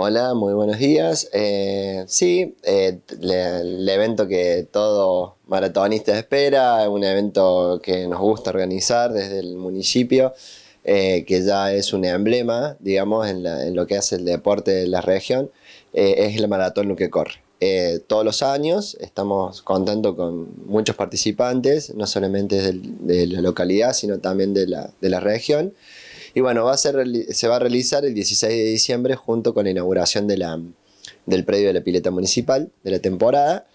Hola, muy buenos días. Eh, sí, eh, el evento que todo maratonista espera, un evento que nos gusta organizar desde el municipio, eh, que ya es un emblema, digamos, en, lo que hace el deporte de la región, es el maratón lo corre. todos los años estamos contentos con muchos participantes, no solamente de la localidad, sino también de la, de la región. Y bueno, va a ser, se va a realizar el 16 de diciembre junto con la inauguración del predio de la pileta municipal de la temporada.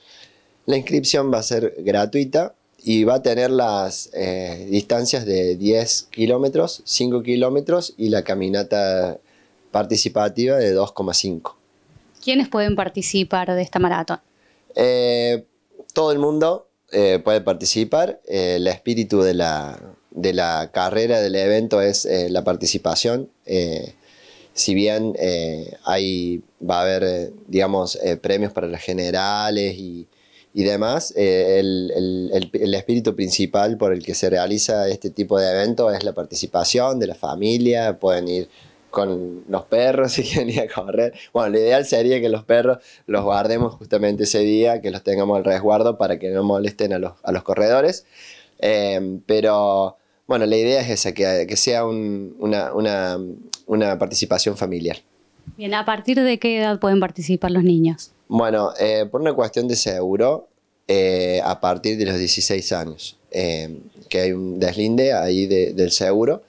La inscripción va a ser gratuita y va a tener las eh, distancias de 10 kilómetros, 5 kilómetros y la caminata participativa de 2,5. ¿Quiénes pueden participar de esta maratón? Eh, todo el mundo eh, puede participar. el espíritu de la, de la carrera del evento es eh, la participación. Eh, si bien eh, hay, va a haber, digamos, premios para las generales y, y demás, el, el, el, espíritu principal por el que se realiza este tipo de evento es la participación de la familia, pueden ir con los perros si quieren ir a correr. Bueno, lo ideal sería que los perros los guardemos justamente ese día, que los tengamos al resguardo para que no molesten a los, a los corredores. pero bueno, la idea es esa, que, sea una, participación familiar. Bien, ¿a partir de qué edad pueden participar los niños? Bueno, eh, por una cuestión de seguro, eh, a partir de los 16 años, eh, que hay un deslinde ahí del seguro.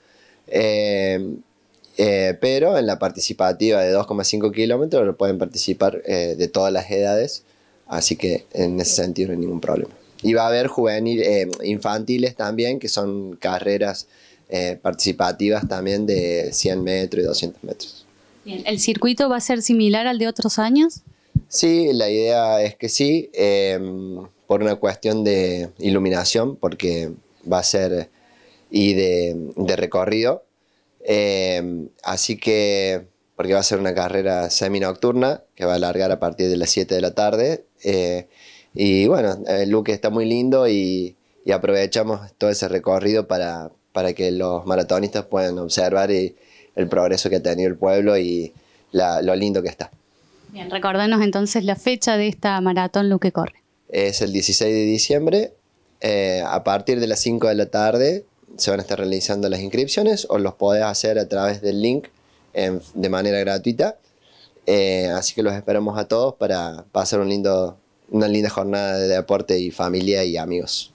pero en la participativa de 2,5 kilómetros lo pueden participar de todas las edades, así que en ese sentido no hay ningún problema. Y va a haber juvenil, eh, infantiles también, que son carreras eh, participativas también de 100 metros y 200 metros. ¿El circuito va a ser similar al de otros años? Sí, la idea es que sí, em, por una cuestión de iluminación, porque va a ser y de, recorrido. Em, así que, porque va a ser una carrera semi-nocturna que va a alargar a partir de las 7 de la tarde. Eh, y bueno, el Luque está muy lindo y, aprovechamos todo ese recorrido para, para, que los maratonistas puedan observar eh, el progreso que ha tenido el pueblo y lo lindo que está. Bien, recordanos entonces la fecha de esta maratón Luque Corre. Es el 16 de diciembre, eh, a partir de las 5 de la tarde se van a estar realizando las inscripciones o los podés hacer a través del link de manera gratuita. Eh, así que los esperamos a todos para pasar un lindo una linda jornada de deporte y familia y amigos.